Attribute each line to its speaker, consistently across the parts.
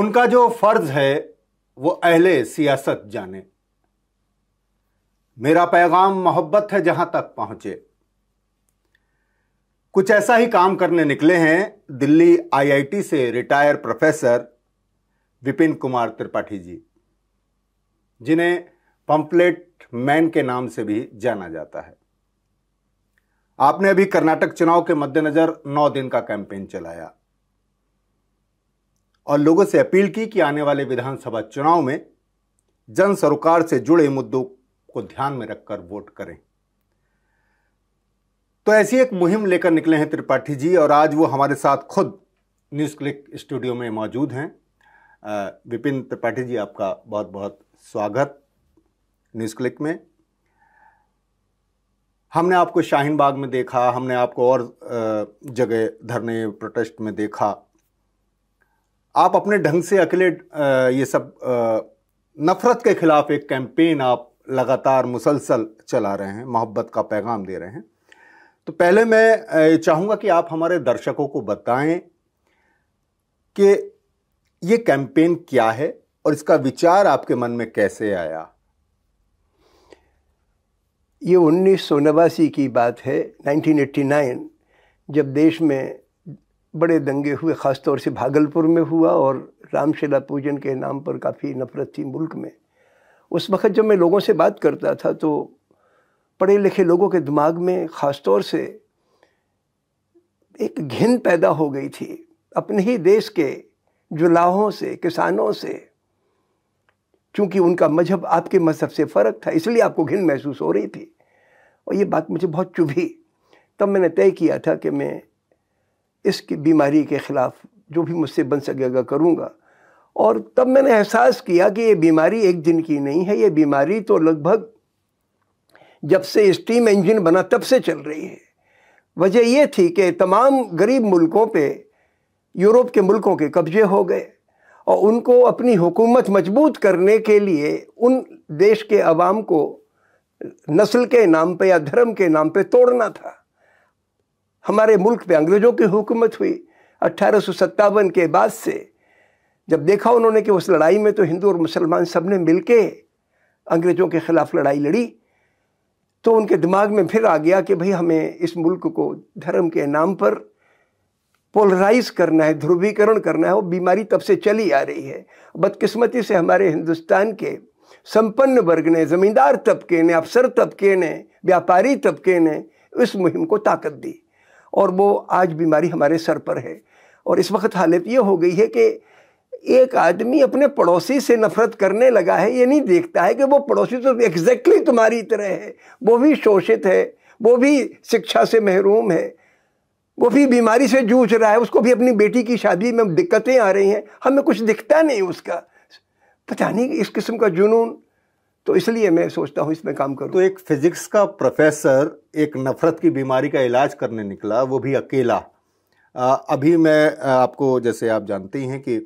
Speaker 1: उनका जो फर्ज है वो अहले सियासत जाने मेरा पैगाम मोहब्बत है जहां तक पहुंचे कुछ ऐसा ही काम करने निकले हैं दिल्ली आईआईटी से रिटायर प्रोफेसर विपिन कुमार त्रिपाठी जी जिन्हें पंपलेट मैन के नाम से भी जाना जाता है आपने अभी कर्नाटक चुनाव के मद्देनज़र नौ दिन का कैंपेन चलाया और लोगों से अपील की कि आने वाले विधानसभा चुनाव में जन सरोकार से जुड़े मुद्दों को ध्यान में रखकर वोट करें तो ऐसी एक मुहिम लेकर निकले हैं त्रिपाठी जी और आज वो हमारे साथ खुद न्यूज़ क्लिक स्टूडियो में मौजूद हैं विपिन त्रिपाठी जी आपका बहुत बहुत स्वागत न्यूज़ क्लिक में हमने आपको शाहीन बाग में देखा हमने आपको और जगह धरने प्रोटेस्ट में देखा आप अपने ढंग से अकेले ये सब नफरत के खिलाफ एक कैंपेन आप लगातार मुसलसल चला रहे हैं मोहब्बत का पैगाम दे रहे हैं तो पहले मैं चाहूँगा कि आप हमारे दर्शकों को बताएं कि ये कैंपेन क्या है और इसका विचार आपके मन में कैसे आया
Speaker 2: ये उन्नीस की बात है 1989 जब देश में बड़े दंगे हुए ख़ास तौर से भागलपुर में हुआ और रामशिला पूजन के नाम पर काफ़ी नफरत थी मुल्क में उस वक़्त जब मैं लोगों से बात करता था तो पढ़े लिखे लोगों के दिमाग में ख़ास तौर से एक घिन पैदा हो गई थी अपने ही देश के जुलाहों से किसानों से क्योंकि उनका मजहब आपके मजहब से फ़र्क था इसलिए आपको घिन महसूस हो रही थी और ये बात मुझे बहुत चुभी तब मैंने तय किया था कि मैं इस बीमारी के ख़िलाफ़ जो भी मुझसे बन सकेगा करूँगा और तब मैंने एहसास किया कि ये बीमारी एक दिन की नहीं है ये बीमारी तो लगभग जब से स्टीम इंजन बना तब से चल रही है वजह ये थी कि तमाम गरीब मुल्कों पे यूरोप के मुल्कों के कब्जे हो गए और उनको अपनी हुकूमत मजबूत करने के लिए उन देश के अवाम को नस्ल के नाम पे या धर्म के नाम पे तोड़ना था हमारे मुल्क पे अंग्रेज़ों की हुकूमत हुई अट्ठारह के बाद से जब देखा उन्होंने कि उस लड़ाई में तो हिंदू और मुसलमान सब ने मिल के अंग्रेज़ों के ख़िलाफ़ लड़ाई लड़ी तो उनके दिमाग में फिर आ गया कि भाई हमें इस मुल्क को धर्म के नाम पर पोलराइज करना है ध्रुवीकरण करना है वो बीमारी तब से चली आ रही है बदकिस्मती से हमारे हिंदुस्तान के संपन्न वर्ग ने ज़मींदार तबके ने अफसर तबके ने व्यापारी तबके ने इस मुहिम को ताकत दी और वो आज बीमारी हमारे सर पर है और इस वक्त हालत ये हो गई है कि एक आदमी अपने पड़ोसी से नफरत करने लगा है ये नहीं देखता है कि वो पड़ोसी तो एग्जैक्टली तुम्हारी तरह है वो भी शोषित है वो भी शिक्षा से महरूम है वो भी बीमारी से जूझ रहा है उसको भी अपनी बेटी की शादी में दिक्कतें आ रही हैं हमें कुछ दिखता नहीं उसका पता नहीं इस किस्म का जुनून तो इसलिए मैं
Speaker 1: सोचता हूँ इसमें काम करूँ तो एक फिजिक्स का प्रोफेसर एक नफरत की बीमारी का इलाज करने निकला वो भी अकेला आ, अभी मैं आपको जैसे आप जानते हैं कि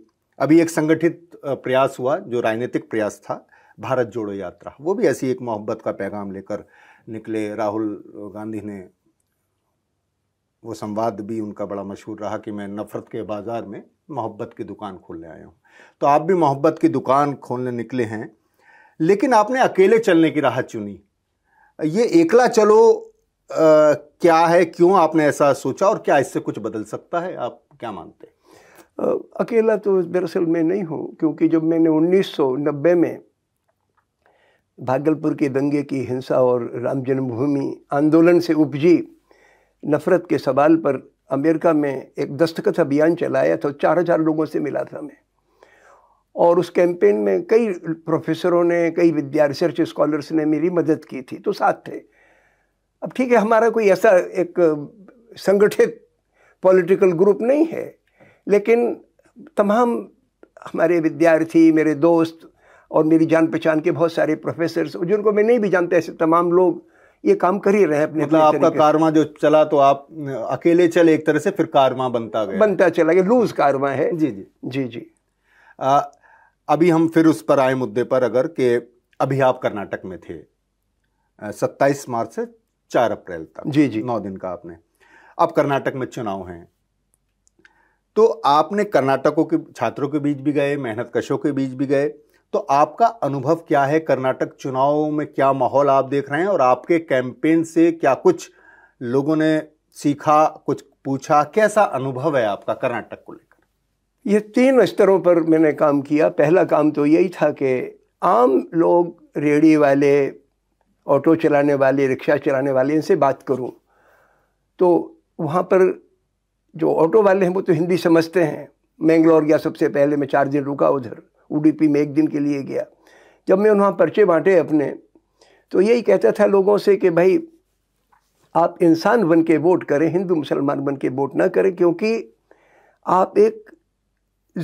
Speaker 1: अभी एक संगठित प्रयास हुआ जो राजनीतिक प्रयास था भारत जोड़ो यात्रा वो भी ऐसी एक मोहब्बत का पैगाम लेकर निकले राहुल गांधी ने वो संवाद भी उनका बड़ा मशहूर रहा कि मैं नफ़रत के बाज़ार में मोहब्बत की दुकान खोलने आया हूँ तो आप भी मोहब्बत की दुकान खोलने निकले हैं लेकिन आपने अकेले चलने की राहत चुनी ये एकला चलो आ, क्या है क्यों आपने
Speaker 2: ऐसा सोचा और क्या इससे कुछ बदल सकता है आप क्या मानते हैं अकेला तो दरअसल मैं नहीं हूँ क्योंकि जब मैंने 1990 में भागलपुर के दंगे की हिंसा और राम जन्मभूमि आंदोलन से उपजी नफ़रत के सवाल पर अमेरिका में एक दस्तखत अभियान चलाया था चार हज़ार लोगों से मिला था मैं और उस कैंपेन में कई प्रोफेसरों ने कई विद्या रिसर्च स्कॉलर्स ने मेरी मदद की थी तो साथ थे अब ठीक है हमारा कोई ऐसा एक संगठित पॉलिटिकल ग्रुप नहीं है लेकिन तमाम हमारे विद्यार्थी मेरे दोस्त और मेरी जान पहचान के बहुत सारे प्रोफेसर जिनको मैं नहीं भी जानते ऐसे तमाम लोग ये काम कर ही रहे अपने मतलब आपका कारमा जो चला तो आप अकेले चले एक तरह से फिर कारमा बनता गया बनता चला गया लूज कारमा है जी जी जी जी
Speaker 1: आ, अभी हम फिर उस पर आए मुद्दे पर अगर कि अभी आप कर्नाटक में थे सत्ताईस मार्च से चार अप्रैल तक जी जी नौ दिन का आपने अब कर्नाटक में चुनाव हैं तो आपने कर्नाटकों के छात्रों के बीच भी गए मेहनत कशों के बीच भी गए तो आपका अनुभव क्या है कर्नाटक चुनाव में क्या माहौल आप देख रहे हैं और आपके कैंपेन से क्या कुछ लोगों ने सीखा कुछ पूछा कैसा अनुभव है आपका कर्नाटक को लेकर
Speaker 2: ये तीन स्तरों पर मैंने काम किया पहला काम तो यही था कि आम लोग रेडी वाले ऑटो चलाने वाले रिक्शा चलाने वाले इनसे बात करूं तो वहाँ पर जो ऑटो वाले हैं वो तो हिंदी समझते हैं मैंगलोर गया सबसे पहले मैं चार दिन रुका उधर उडीपी में एक दिन के लिए गया जब मैं वहाँ पर्चे बांटे अपने तो यही कहता था लोगों से कि भाई आप इंसान बन के वोट करें हिंदू मुसलमान बन के वोट ना करें क्योंकि आप एक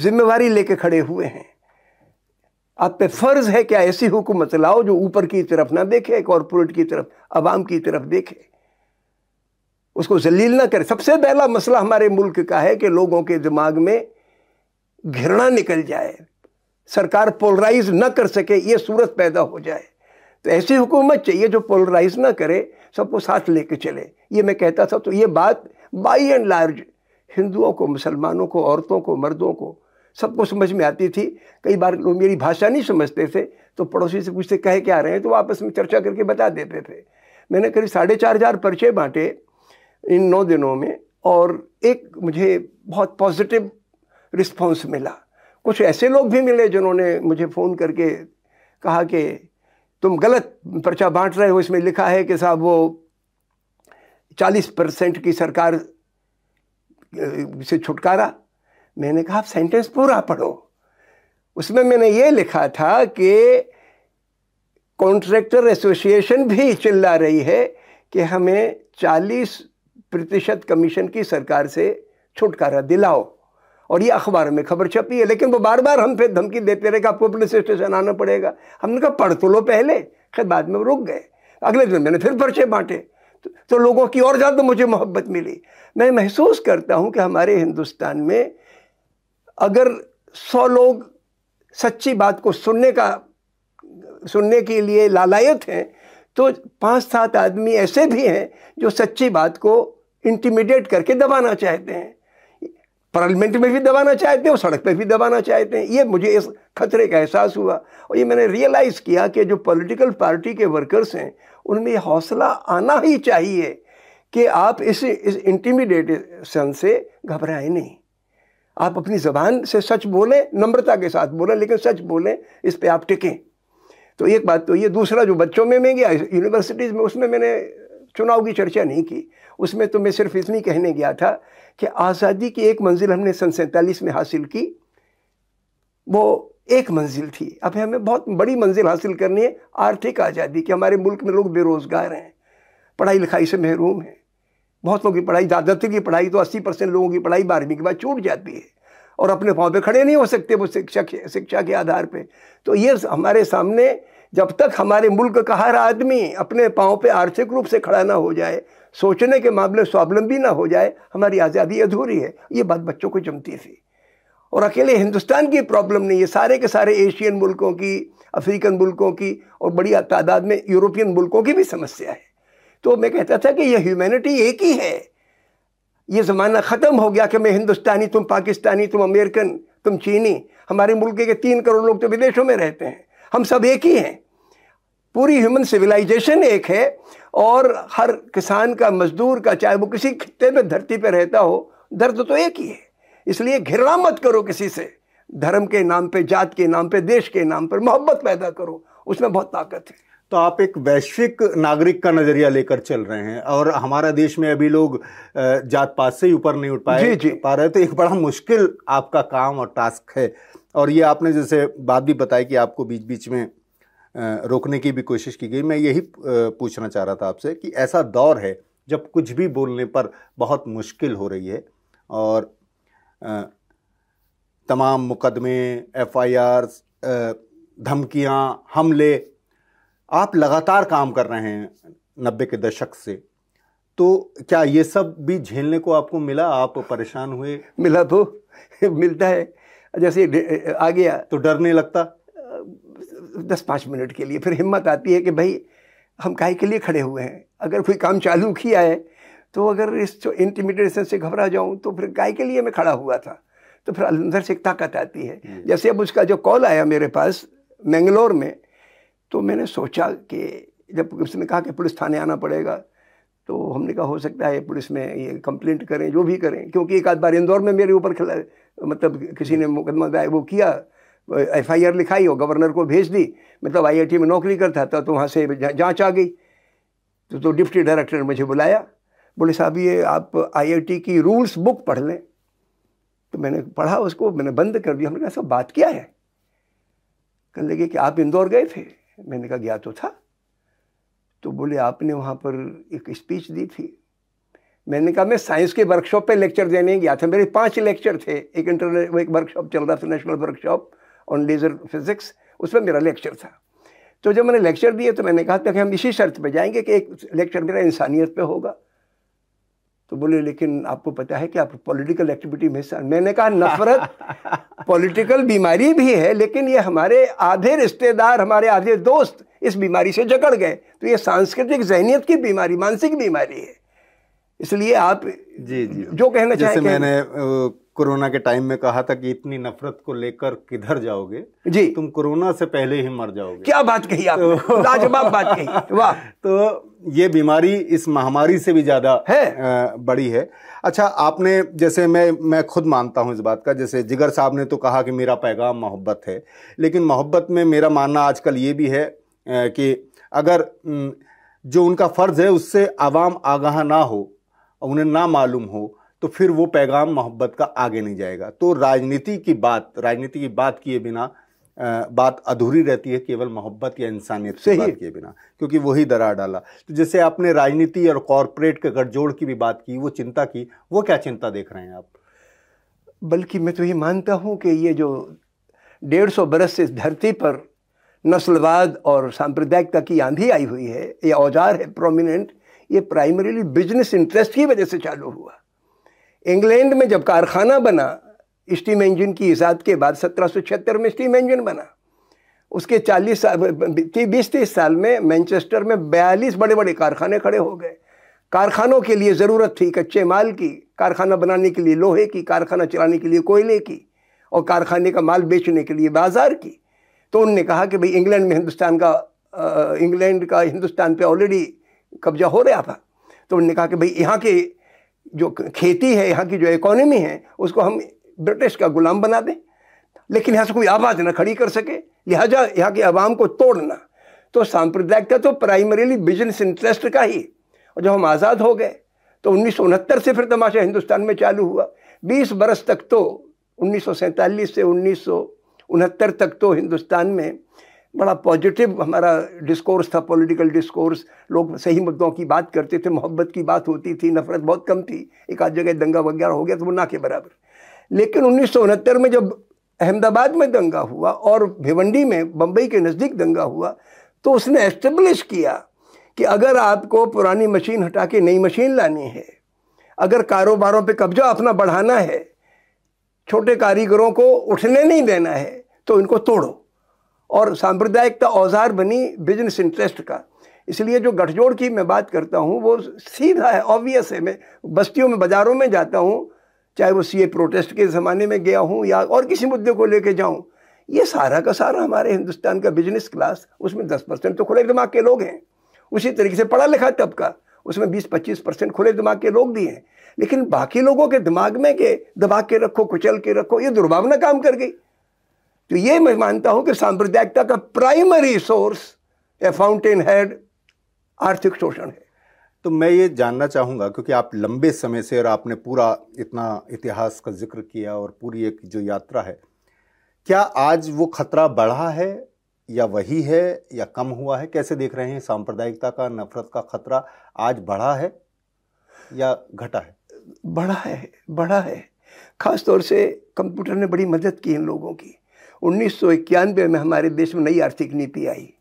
Speaker 2: जिम्मेवारी लेके खड़े हुए हैं आप पे फ़र्ज़ है कि ऐसी हुकूमत लाओ जो ऊपर की तरफ ना देखे कॉरपोरेट की तरफ आवाम की तरफ देखे उसको जलील ना करे सबसे पहला मसला हमारे मुल्क का है कि लोगों के दिमाग में घृणा निकल जाए सरकार पोलराइज ना कर सके ये सूरत पैदा हो जाए तो ऐसी हुकूमत चाहिए जो पोलराइज ना करे सबको साथ लेके चले ये मैं कहता था तो ये बात बाई एंड लार्ज हिंदुओं को मुसलमानों को औरतों को मर्दों को सबको समझ में आती थी कई बार लोग मेरी भाषा नहीं समझते थे तो पड़ोसी से पूछते कहे क्या रहे हैं तो आपस में चर्चा करके बता देते थे मैंने करीब साढ़े चार हज़ार पर्चे बाँटे इन नौ दिनों में और एक मुझे बहुत पॉजिटिव रिस्पॉन्स मिला कुछ ऐसे लोग भी मिले जिन्होंने मुझे फ़ोन करके कहा कि तुम गलत पर्चा बांट रहे हो इसमें लिखा है कि साहब वो चालीस परसेंट की सरकार से छुटकारा मैंने कहा आप सेंटेंस पूरा पढ़ो उसमें मैंने ये लिखा था कि कॉन्ट्रैक्टर एसोसिएशन भी चिल्ला रही है कि हमें 40 प्रतिशत कमीशन की सरकार से छुटकारा दिलाओ और ये अखबार में खबर छपी है लेकिन वो बार बार हम फिर धमकी देते रहे कि आपको पुलिस स्टेशन आना पड़ेगा हमने कहा पढ़ तो लो पहले खैर बाद में रुक गए अगले दिन मैंने फिर पर्चे बांटे तो, तो लोगों की और ज़्यादा मुझे मोहब्बत मिली मैं महसूस करता हूँ कि हमारे हिंदुस्तान में अगर सौ लोग सच्ची बात को सुनने का सुनने के लिए लालायत हैं तो पांच सात आदमी ऐसे भी हैं जो सच्ची बात को इंटीमीडिएट करके दबाना चाहते हैं पार्लियामेंट में भी दबाना चाहते हैं और सड़क पे भी दबाना चाहते हैं ये मुझे इस खतरे का एहसास हुआ और ये मैंने रियलाइज़ किया कि जो पॉलिटिकल पार्टी के वर्कर्स हैं उनमें हौसला आना ही चाहिए कि आप इस इस इंटिमिडेशन से घबराएं नहीं आप अपनी ज़बान से सच बोलें नम्रता के साथ बोलें लेकिन सच बोलें इस पर आप टिकें तो एक बात तो ये दूसरा जो बच्चों में मैं गया यूनिवर्सिटीज़ में उसमें मैंने चुनाव की चर्चा नहीं की उसमें तो मैं सिर्फ इतनी कहने गया था कि आज़ादी की एक मंजिल हमने सन सैंतालीस में हासिल की वो एक मंजिल थी अब हमें बहुत बड़ी मंजिल हासिल करनी है आर्थिक आज़ादी कि हमारे मुल्क में लोग बेरोज़गार हैं पढ़ाई लिखाई से महरूम हैं बहुत लोगों की पढ़ाई ज़्यादातर की पढ़ाई तो अस्सी परसेंट लोगों की पढ़ाई बारहवीं के बाद छूट जाती है और अपने पाँव पे खड़े नहीं हो सकते वो शिक्षा शिक्षा के आधार पे तो ये हमारे सामने जब तक हमारे मुल्क का हर आदमी अपने पाँव पे आर्थिक रूप से खड़ा ना हो जाए सोचने के मामले स्वावलंबी ना हो जाए हमारी आज़ादी अधूरी है ये बात बच्चों को जमती थी और अकेले हिंदुस्तान की प्रॉब्लम नहीं है सारे के सारे एशियन मुल्कों की अफ्रीकन मुल्कों की और बड़ी तादाद में यूरोपियन मुल्कों की भी समस्या है तो मैं कहता था कि यह ह्यूमैनिटी एक ही है ये ज़माना ख़त्म हो गया कि मैं हिंदुस्तानी तुम पाकिस्तानी तुम अमेरिकन तुम चीनी हमारे मुल्क के तीन करोड़ लोग तो विदेशों में रहते हैं हम सब एक ही हैं पूरी ह्यूमन सिविलाइजेशन एक है और हर किसान का मजदूर का चाहे वो किसी खत्ते में धरती पर रहता हो दर्द तो एक ही है इसलिए घिरना मत करो किसी से धर्म के नाम पे जात के नाम पे देश के नाम पर मोहब्बत पैदा करो उसमें बहुत ताकत है तो आप
Speaker 1: एक वैश्विक नागरिक का नजरिया लेकर चल रहे हैं और हमारा देश में अभी लोग जात पात से ही ऊपर नहीं उठ पाए जी, जी। पा रहे तो एक बड़ा मुश्किल आपका काम और टास्क है और ये आपने जैसे बात भी बताई कि आपको बीच बीच में रोकने की भी कोशिश की गई मैं यही पूछना चाह रहा था आपसे कि ऐसा दौर है जब कुछ भी बोलने पर बहुत मुश्किल हो रही है और तमाम मुकदमे एफ आई धमकियाँ हमले आप लगातार काम कर रहे हैं नब्बे के दशक से तो क्या ये सब भी झेलने को आपको मिला आप परेशान हुए मिला तो मिलता है जैसे
Speaker 2: आ गया तो डर नहीं लगता दस पाँच मिनट के लिए फिर हिम्मत आती है कि भाई हम काय के लिए खड़े हुए हैं अगर कोई काम चालू किया है तो अगर इस इंटिमिडेशन से घबरा जाऊं तो फिर गाय के लिए मैं खड़ा हुआ था तो फिर अंदर से एक ताकत आती है हम्म। जैसे अब उसका जो कॉल आया मेरे पास मैंगलोर में तो मैंने सोचा कि जब उसने कहा कि पुलिस थाने आना पड़ेगा तो हमने कहा हो सकता है पुलिस में ये कंप्लेंट करें जो भी करें क्योंकि एक आध बार इंदौर में मेरे ऊपर मतलब किसी ने मुकदमा दाय वो किया एफ आई आर लिखाई और गवर्नर को भेज दी मतलब आई आई टी में नौकरी करता था तो वहाँ से जाँच आ गई तो, तो डिप्टी डायरेक्टर ने मुझे बुलाया बोले साहब ये आप आई आई टी की रूल्स बुक पढ़ लें तो मैंने पढ़ा उसको मैंने बंद कर दिया हमने कहा सब बात क्या है कहने लगे कि आप इंदौर गए थे मैंने कहा गया तो था तो बोले आपने वहाँ पर एक स्पीच दी थी मैंने कहा मैं साइंस के वर्कशॉप पे लेक्चर देने गया था मेरे पांच लेक्चर थे एक इंटरनेट एक वर्कशॉप चल रहा था national workshop on laser physics उसमें मेरा लेक्चर था तो जब मैंने लेक्चर दिए तो मैंने कहा था तो कि हम इसी शर्त पे जाएंगे कि एक लेक्चर मेरा इंसानियत पे होगा तो बोले लेकिन आपको पता है कि आप पॉलिटिकल एक्टिविटी में मैंने कहा नफरत पॉलिटिकल बीमारी भी है लेकिन ये हमारे आधे रिश्तेदार हमारे आधे दोस्त इस बीमारी से जकड़ गए तो ये सांस्कृतिक जहनीत की बीमारी मानसिक बीमारी है इसलिए आप जी जी जो कहना चाहते मैंने
Speaker 1: कोरोना के टाइम में कहा था कि इतनी नफरत को लेकर किधर जाओगे जी तुम कोरोना से पहले ही मर जाओगे क्या बात कही आप तो, लाजवाब बात कही वाह तो ये बीमारी इस महामारी से भी ज़्यादा है बड़ी है अच्छा आपने जैसे मैं मैं खुद मानता हूँ इस बात का जैसे जिगर साहब ने तो कहा कि मेरा पैगाम मोहब्बत है लेकिन मोहब्बत में मेरा मानना आजकल ये भी है कि अगर जो उनका फ़र्ज़ है उससे आवाम आगाह ना हो उन्हें ना मालूम हो तो फिर वो पैगाम मोहब्बत का आगे नहीं जाएगा तो राजनीति की बात राजनीति की बात किए बिना बात अधूरी रहती है केवल मोहब्बत या इंसानियत से ही के बिना क्योंकि वही दरार डाला तो जैसे आपने राजनीति और कॉरपोरेट के गठजोड़ की भी बात की वो चिंता की वो क्या चिंता देख रहे हैं आप
Speaker 2: बल्कि मैं तो ये मानता हूँ कि ये जो डेढ़ सौ बरस से इस धरती पर नस्लवाद और सांप्रदायिकता की आंधी आई हुई है ये औजार है प्रोमिनेंट ये प्राइमरीली बिजनेस इंटरेस्ट की वजह से चालू हुआ इंग्लैंड में जब कारखाना बना स्टीम इंजन की ईजाद के बाद सत्रह में स्टीम इंजन बना उसके 40 साल बीस तीस साल में मैनचेस्टर में 42 बड़े बड़े कारखाने खड़े हो गए कारखानों के लिए ज़रूरत थी कच्चे माल की कारखाना बनाने के लिए लोहे की कारखाना चलाने के लिए कोयले की और कारखाने का माल बेचने के लिए बाज़ार की तो उनने कहा कि भाई इंग्लैंड में हिंदुस्तान का इंग्लैंड का हिंदुस्तान पे ऑलरेडी कब्जा हो रहा था तो उनने कहा कि भाई यहाँ के जो खेती है यहाँ की जो इकोनॉमी है उसको हम ब्रिटिश का गुलाम बना दें लेकिन यहाँ से कोई आवाज़ ना खड़ी कर सके लिहाजा यहाँ की आवाम को तोड़ना तो सांप्रदायिकता तो प्राइमरीली बिजनेस इंटरेस्ट का ही और जब हम आज़ाद हो गए तो उन्नीस से फिर तमाशा हिंदुस्तान में चालू हुआ बीस बरस तक तो उन्नीस से उन्नीस तक तो हिंदुस्तान में बड़ा पॉजिटिव हमारा डिस्कोर्स था पॉलिटिकल डिस्कोर्स लोग सही मुद्दों की बात करते थे मोहब्बत की बात होती थी नफरत बहुत कम थी एक आध जगह दंगा वगैरह हो गया तो वो ना के बराबर लेकिन उन्नीस में जब अहमदाबाद में दंगा हुआ और भिवंडी में बम्बई के नज़दीक दंगा हुआ तो उसने एस्टेब्लिश किया कि अगर आपको पुरानी मशीन हटा के नई मशीन लानी है अगर कारोबारों पे कब्जा अपना बढ़ाना है छोटे कारीगरों को उठने नहीं देना है तो इनको तोड़ो और सांप्रदायिकता औजार बनी बिजनेस इंटरेस्ट का इसलिए जो गठजोड़ की मैं बात करता हूँ वो सीधा है ऑब्वियस है मैं बस्तियों में बाज़ारों में जाता हूँ चाहे वो सीए प्रोटेस्ट के ज़माने में गया हूँ या और किसी मुद्दे को लेके जाऊँ ये सारा का सारा हमारे हिंदुस्तान का बिजनेस क्लास उसमें दस परसेंट तो खुले दिमाग के लोग हैं उसी तरीके से पढ़ा लिखा तबका उसमें बीस पच्चीस परसेंट खुले दिमाग के लोग भी हैं लेकिन बाकी लोगों के दिमाग में के दबा के रखो कुचल के रखो ये दुर्भावना काम कर गई तो ये मैं मानता हूं कि सांप्रदायिकता का प्राइमरी सोर्स या फाउंटेन हेड आर्थिक शोषण
Speaker 1: है तो मैं ये जानना चाहूँगा क्योंकि आप लंबे समय से और आपने पूरा इतना इतिहास का जिक्र किया और पूरी एक जो यात्रा है क्या आज वो खतरा बढ़ा है या वही है या कम हुआ है कैसे देख रहे हैं सांप्रदायिकता का नफरत का खतरा आज बढ़ा है या घटा है
Speaker 2: बढ़ा है बढ़ा है खासतौर से कंप्यूटर ने बड़ी मदद की इन लोगों की उन्नीस में हमारे देश में नई आर्थिक नीति आई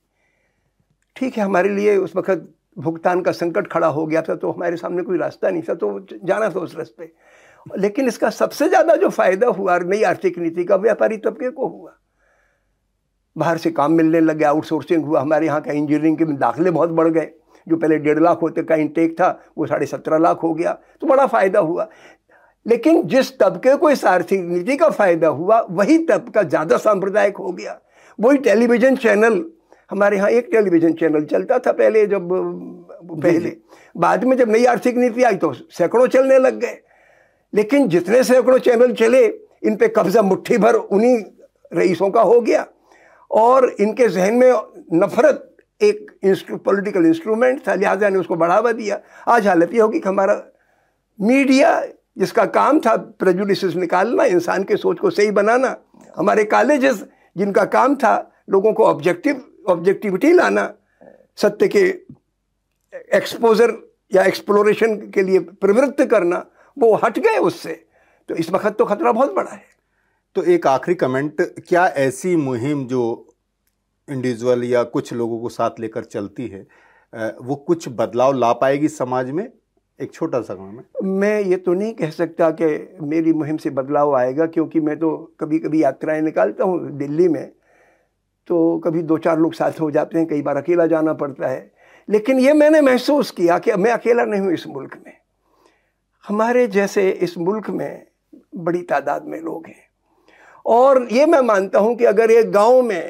Speaker 2: ठीक है हमारे लिए उस वक्त भुगतान का संकट खड़ा हो गया था तो हमारे सामने कोई रास्ता नहीं था तो जाना था उस रास्ते लेकिन इसका सबसे ज़्यादा जो फायदा हुआ नई आर्थिक नीति का व्यापारी तबके को हुआ बाहर से काम मिलने लगे आउटसोर्सिंग हुआ हमारे यहाँ का इंजीनियरिंग के दाखिले बहुत बढ़ गए जो पहले डेढ़ लाख होते का इंटेक था वो साढ़े सत्रह लाख हो गया तो बड़ा फ़ायदा हुआ लेकिन जिस तबके को इस आर्थिक नीति का फायदा हुआ वही तबका ज़्यादा सांप्रदायिक हो गया वही टेलीविज़न चैनल हमारे यहाँ एक टेलीविज़न चैनल चलता था पहले जब पहले बाद में जब नई आर्थिक नीति आई तो सैकड़ों चलने लग गए लेकिन जितने सैकड़ों चैनल चले इन पे कब्जा मुट्ठी भर उन्हीं रईसों का हो गया और इनके जहन में नफरत एक इंस्ट्रू, पॉलिटिकल इंस्ट्रूमेंट था लिहाजा ने उसको बढ़ावा दिया आज हालत यह होगी कि हमारा मीडिया जिसका काम था प्रजुलिस निकालना इंसान के सोच को सही बनाना हमारे कॉलेजेस जिनका काम था लोगों को ऑब्जेक्टिव ऑब्जेक्टिविटी लाना सत्य के एक्सपोजर या एक्सप्लोरेशन के लिए प्रवृत्त करना वो हट गए उससे तो इस वक्त तो खतरा बहुत बड़ा है तो एक आखिरी कमेंट क्या
Speaker 1: ऐसी मुहिम जो इंडिविजुअल या कुछ लोगों को साथ लेकर चलती है वो कुछ बदलाव ला पाएगी समाज में एक छोटा सा काम
Speaker 2: है मैं ये तो नहीं कह सकता कि मेरी मुहिम से बदलाव आएगा क्योंकि मैं तो कभी कभी यात्राएं निकालता हूँ दिल्ली में तो कभी दो चार लोग साथ हो जाते हैं कई बार अकेला जाना पड़ता है लेकिन ये मैंने महसूस किया कि मैं अकेला नहीं हूँ इस मुल्क में हमारे जैसे इस मुल्क में बड़ी तादाद में लोग हैं और ये मैं मानता हूँ कि अगर एक गांव में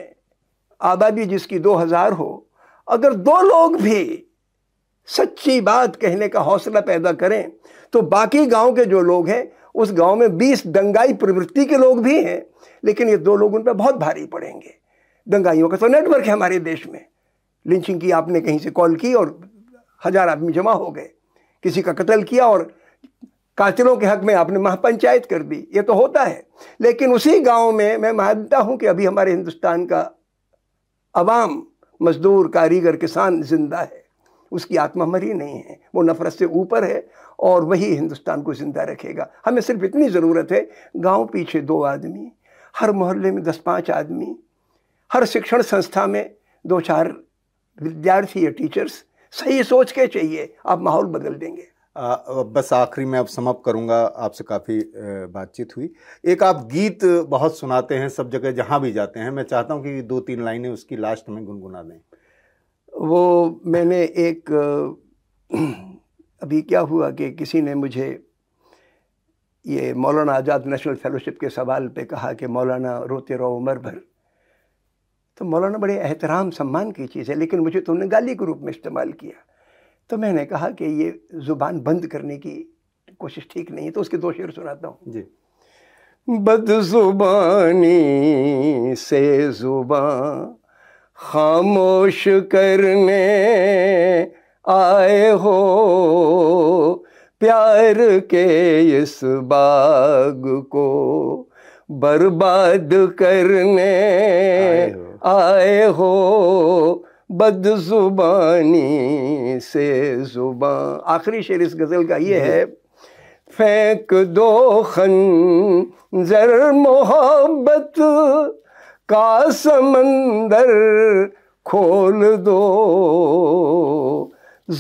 Speaker 2: आबादी जिसकी 2000 हो अगर दो लोग भी सच्ची बात कहने का हौसला पैदा करें तो बाकी गांव के जो लोग हैं उस गांव में बीस दंगाई प्रवृत्ति के लोग भी हैं लेकिन ये दो लोग उन पर बहुत भारी पड़ेंगे दंगाइयों का तो नेटवर्क है हमारे देश में लिंचिंग की आपने कहीं से कॉल की और हज़ार आदमी जमा हो गए किसी का कत्ल किया और कातिलों के हक में आपने महापंचायत कर दी ये तो होता है लेकिन उसी गांव में मैं मानता हूँ कि अभी हमारे हिंदुस्तान का आवाम मजदूर कारीगर किसान जिंदा है उसकी आत्मा मरी नहीं है वो नफरत से ऊपर है और वही हिंदुस्तान को ज़िंदा रखेगा हमें सिर्फ इतनी ज़रूरत है गांव पीछे दो आदमी हर मोहल्ले में दस पाँच आदमी हर शिक्षण संस्था में दो चार विद्यार्थी या टीचर्स सही सोच के चाहिए आप माहौल बदल देंगे
Speaker 1: आ, बस आखिरी में अब समाप्त करूंगा आपसे काफ़ी बातचीत हुई एक आप गीत बहुत सुनाते हैं सब जगह जहाँ भी जाते हैं मैं चाहता हूँ कि दो तीन लाइनें उसकी लास्ट में गुनगुना दें
Speaker 2: वो मैंने एक अभी क्या हुआ कि किसी ने मुझे ये मौलाना आज़ाद नेशनल फेलोशिप के सवाल पे कहा कि मौलाना रोते रहो उम्र भर तो मौलाना बड़े एहतराम सम्मान की चीज़ है लेकिन मुझे तुमने गाली के रूप में इस्तेमाल किया तो मैंने कहा कि ये ज़ुबान बंद करने की कोशिश ठीक नहीं है तो उसके दो शेर सुनाता हूँ जी बदजुबानी से जुबान खामोश करने आए हो प्यार के इस बाग को बर्बाद करने आए हो, बदजुबानी से जुबान आखिरी शेर इस गज़ल का ये है फेंक दो खन जर मोहब्बत का समंदर खोल दो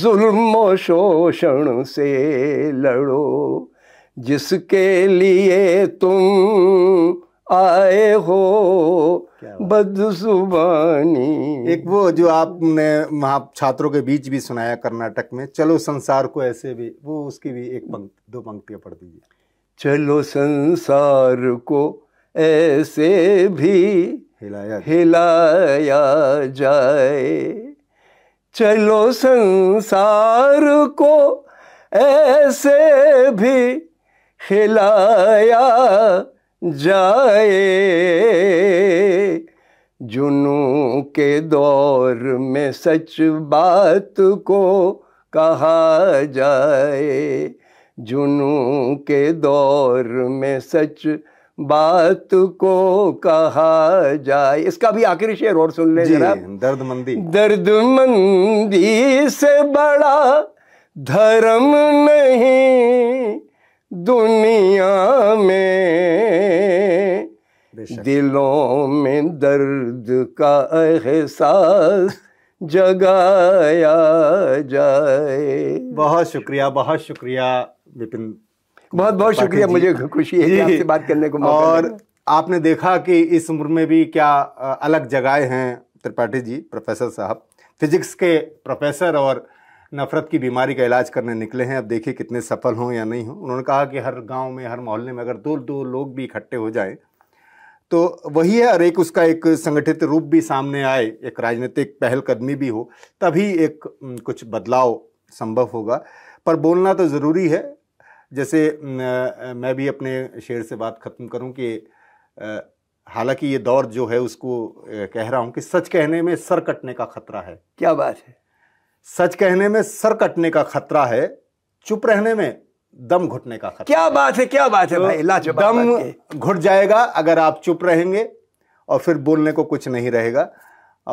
Speaker 2: जुल्म शोषण से लड़ो जिसके लिए तुम आए हो
Speaker 1: बदसुबानी एक वो जो आपने वहाँ छात्रों के बीच भी सुनाया कर्नाटक में चलो संसार को ऐसे भी वो उसकी भी एक पंक्ति दो पंक्तियाँ पढ़ दीजिए
Speaker 2: चलो संसार को ऐसे भी हिलाया हिलाया जाए चलो संसार को ऐसे भी हिलाया जाए जुनू के दौर में सच बात को कहा जाए जुनू के दौर में सच बात को कहा जाए इसका भी आखिरी शेर और सुन ले जरा दर्द मंदी दर्द मंदी से बड़ा धर्म नहीं दुनिया में दिलों में दर्द का एहसास जगाया
Speaker 1: जाए बहुत शुक्रिया बहुत शुक्रिया विपिन
Speaker 2: बहुत बहुत शुक्रिया मुझे खुशी है आपसे बात करने को और
Speaker 1: आपने देखा कि इस उम्र में भी क्या अलग जगह हैं त्रिपाठी जी प्रोफेसर साहब फिजिक्स के प्रोफेसर और नफरत की बीमारी का इलाज करने निकले हैं अब देखिए कितने सफल हों या नहीं हों उन्होंने कहा कि हर गांव में हर मोहल्ले में अगर दो दो लोग भी इकट्ठे हो जाएं तो वही है और एक उसका एक संगठित रूप भी सामने आए एक राजनीतिक पहलकदमी भी हो तभी एक कुछ बदलाव संभव होगा पर बोलना तो ज़रूरी है जैसे मैं भी अपने शेर से बात ख़त्म करूं कि हालांकि ये दौर जो है उसको कह रहा हूं कि सच कहने में सर कटने का खतरा है क्या बात है सच कहने में सर कटने का खतरा है चुप रहने में दम घुटने का खतरा क्या बात है क्या बात है तो भाई लाजवाब दम घुट जाएगा अगर आप चुप रहेंगे और फिर बोलने को कुछ नहीं रहेगा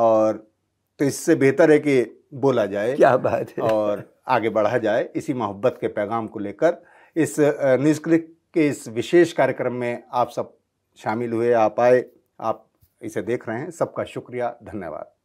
Speaker 1: और तो इससे बेहतर है कि बोला जाए क्या बात है और आगे बढ़ा जाए इसी मोहब्बत के पैगाम को लेकर इस न्यूज़ क्लिक के इस विशेष कार्यक्रम में आप सब शामिल हुए आप आए आप इसे देख रहे हैं सबका शुक्रिया धन्यवाद